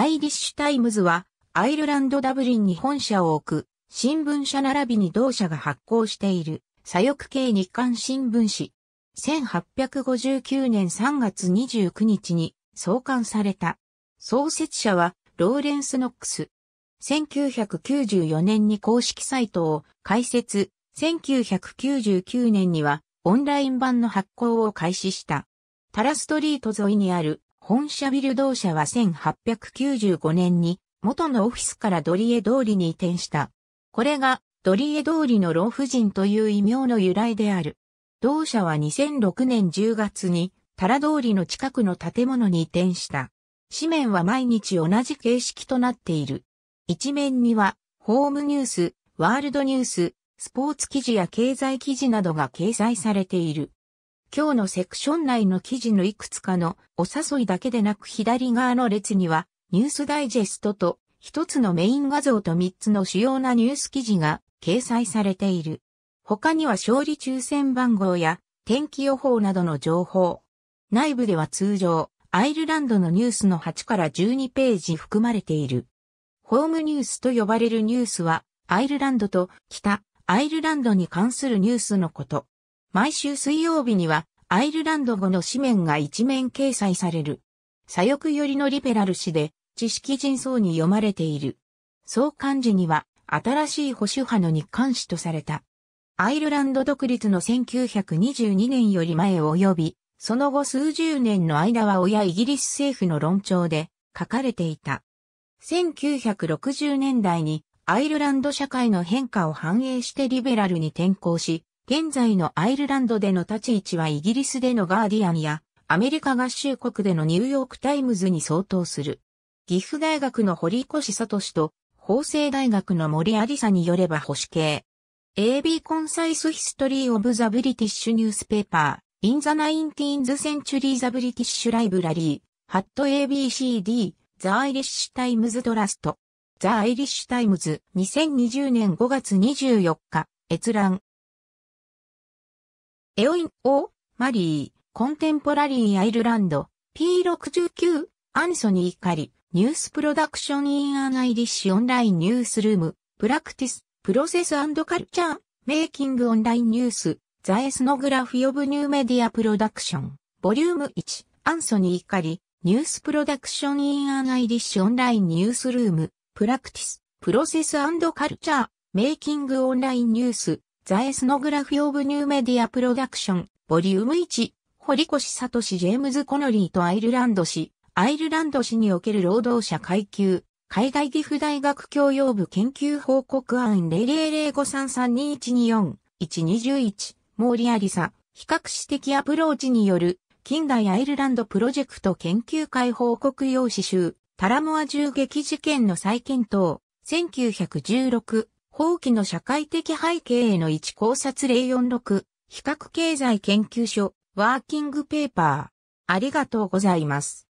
アイリッシュタイムズは、アイルランドダブリンに本社を置く、新聞社並びに同社が発行している、左翼系日刊新聞紙。1859年3月29日に創刊された。創設者は、ローレンス・ノックス。1994年に公式サイトを開設。1999年には、オンライン版の発行を開始した。タラストリート沿いにある本社ビル同社は1895年に元のオフィスからドリエ通りに移転した。これがドリエ通りの老婦人という異名の由来である。同社は2006年10月にタラ通りの近くの建物に移転した。紙面は毎日同じ形式となっている。一面にはホームニュース、ワールドニュース、スポーツ記事や経済記事などが掲載されている。今日のセクション内の記事のいくつかのお誘いだけでなく左側の列にはニュースダイジェストと一つのメイン画像と三つの主要なニュース記事が掲載されている。他には勝利抽選番号や天気予報などの情報。内部では通常、アイルランドのニュースの8から12ページ含まれている。ホームニュースと呼ばれるニュースは、アイルランドと北アイルランドに関するニュースのこと。毎週水曜日にはアイルランド語の紙面が一面掲載される。左翼寄りのリベラル誌で知識人層に読まれている。創刊時には新しい保守派の日刊誌とされた。アイルランド独立の1922年より前及び、その後数十年の間は親イギリス政府の論調で書かれていた。1960年代にアイルランド社会の変化を反映してリベラルに転向し、現在のアイルランドでの立ち位置はイギリスでのガーディアンやアメリカ合衆国でのニューヨークタイムズに相当する。岐阜大学の堀越聡と法政大学の森有沙によれば保守系。AB Concise History of the British Newspaper in the 19th Century the British Library at ABCD The Irish Times Trust The Irish Times 2020年5月24日閲覧エオイン・オー・マリー、コンテンポラリー・アイルランド、P69、アンソニー・カリ、ニュースプロダクション・イン・アン・アイリッシュ・オンライン・ニュースルーム、プラクティス、プロセス・カルチャー、メイキング・オンライン・ニュース、ザ・エスノグラフィ・オブ・ニューメディア・プロダクション、ボリューム1、アンソニー・カリ、ニュースプロダクション・イン・アン・アイリッシュ・オンライン・ニュースルーム、プラクティス、プロセス・カルチャー、メイキング・オンライン・ニュース、ザ・エスノグラフィオブ・ニューメディア・プロダクション、ボリューム1、堀越聡ジェームズ・コノリーとアイルランド氏、アイルランド氏における労働者階級、海外岐阜大学教養部研究報告案0005332124121モーリアリサ、比較史的アプローチによる、近代アイルランドプロジェクト研究会報告用紙集、タラモア銃撃事件の再検討、1916、後期の社会的背景への一考察例46、比較経済研究所、ワーキングペーパー。ありがとうございます。